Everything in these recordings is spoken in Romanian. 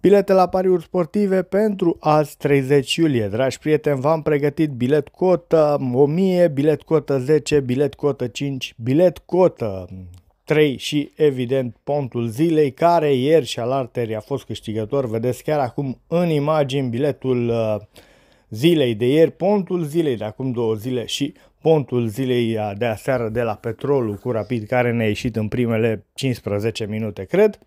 Bilete la pariuri sportive pentru azi 30 iulie. Dragi prieteni, v-am pregătit bilet cotă 1000, bilet cotă 10, bilet cotă 5, bilet cotă 3 și evident pontul zilei care ieri și alalteri a fost câștigător. Vedeți chiar acum în imagini biletul uh, zilei de ieri, pontul zilei de acum două zile și pontul zilei uh, de aseară de la petrolul cu rapid care ne-a ieșit în primele 15 minute, cred.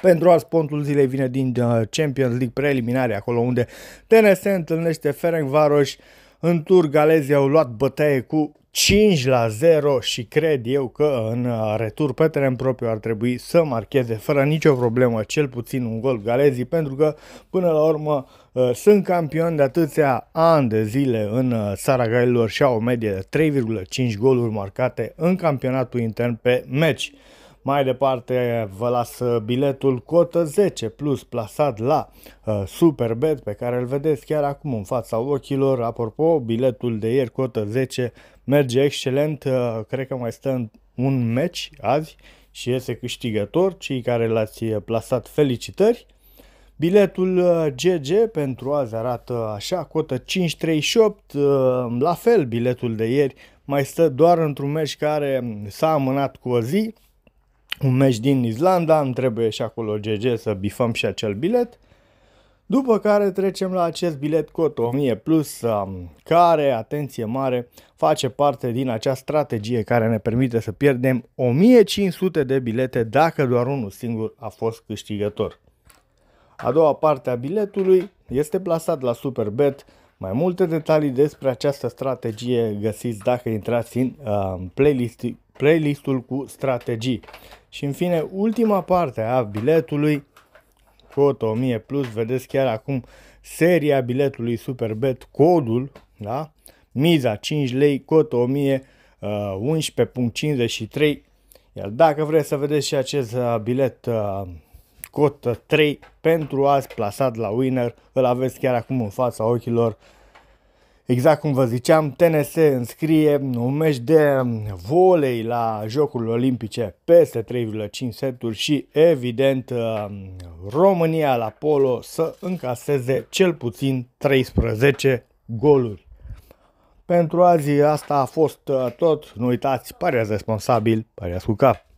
Pentru azi, pontul zilei vine din uh, Champions League preliminare, acolo unde TNS întâlnește Ferencvaros. În tur, galezii au luat bătaie cu 5 la 0 și cred eu că în uh, retur pe teren propriu ar trebui să marcheze fără nicio problemă cel puțin un gol galezii pentru că până la urmă uh, sunt campioni de atâția ani de zile în țara și au o medie de 3,5 goluri marcate în campionatul intern pe meci. Mai departe vă las uh, biletul cotă 10 plus plasat la uh, Superbet pe care îl vedeți chiar acum în fața ochilor. Apropo, biletul de ieri cotă 10 merge excelent, uh, cred că mai stă un meci azi și este câștigător. Cei care l-ați uh, plasat, felicitări! Biletul GG uh, pentru azi arată așa, cotă 538, la fel biletul de ieri mai stă doar într-un meci care s-a amânat cu o zi, un meci din Islanda, îmi trebuie și acolo GG să bifăm și acel bilet. După care trecem la acest bilet cot 1000 plus, um, care, atenție mare, face parte din acea strategie care ne permite să pierdem 1500 de bilete dacă doar unul singur a fost câștigător. A doua parte a biletului este plasat la Superbet. Mai multe detalii despre această strategie găsiți dacă intrați în uh, um, playlist playlistul cu strategii. Și în fine, ultima parte a biletului, cota 1000 plus, vedeți chiar acum seria biletului Superbet, codul, da? Miza 5 lei, cota 1000, uh, 11.53. Iar dacă vreți să vedeți și acest uh, bilet uh, cot 3 pentru azi plasat la winner, îl aveți chiar acum în fața ochilor Exact cum vă ziceam, TNS înscrie un meci de volei la Jocurile Olimpice peste 3,5 seturi și evident România la polo să încaseze cel puțin 13 goluri. Pentru azi asta a fost uh, tot. Nu uitați, parează responsabil, parează cu cap.